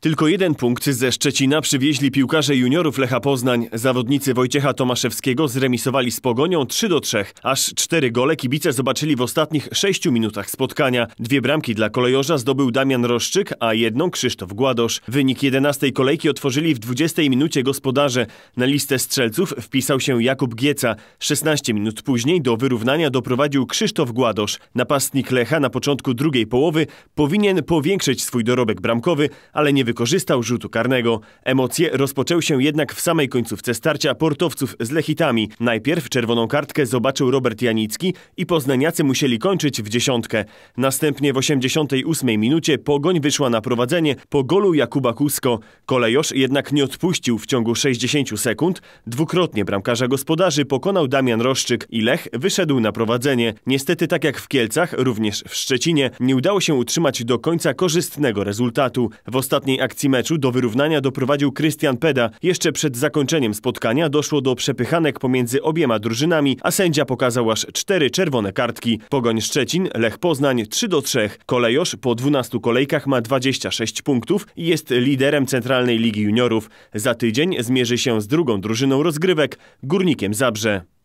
Tylko jeden punkt ze Szczecina przywieźli piłkarze juniorów Lecha Poznań. Zawodnicy Wojciecha Tomaszewskiego zremisowali z Pogonią 3 do 3. Aż cztery gole kibice zobaczyli w ostatnich 6 minutach spotkania. Dwie bramki dla kolejorza zdobył Damian Roszczyk, a jedną Krzysztof Gładosz. Wynik 11 kolejki otworzyli w 20 minucie gospodarze. Na listę strzelców wpisał się Jakub Gieca. 16 minut później do wyrównania doprowadził Krzysztof Gładosz. Napastnik Lecha na początku drugiej połowy powinien powiększyć swój dorobek bramkowy, ale nie wykorzystał rzutu karnego. Emocje rozpoczęły się jednak w samej końcówce starcia portowców z Lechitami. Najpierw czerwoną kartkę zobaczył Robert Janicki i poznaniacy musieli kończyć w dziesiątkę. Następnie w 88 minucie Pogoń wyszła na prowadzenie po golu Jakuba Kusko. Kolejosz jednak nie odpuścił w ciągu 60 sekund. Dwukrotnie bramkarza gospodarzy pokonał Damian Roszczyk i Lech wyszedł na prowadzenie. Niestety tak jak w Kielcach, również w Szczecinie, nie udało się utrzymać do końca korzystnego rezultatu. W ostatniej akcji meczu do wyrównania doprowadził Krystian Peda. Jeszcze przed zakończeniem spotkania doszło do przepychanek pomiędzy obiema drużynami, a sędzia pokazał aż cztery czerwone kartki. Pogoń Szczecin, Lech Poznań 3 do 3. Kolejosz po 12 kolejkach ma 26 punktów i jest liderem Centralnej Ligi Juniorów. Za tydzień zmierzy się z drugą drużyną rozgrywek, Górnikiem Zabrze.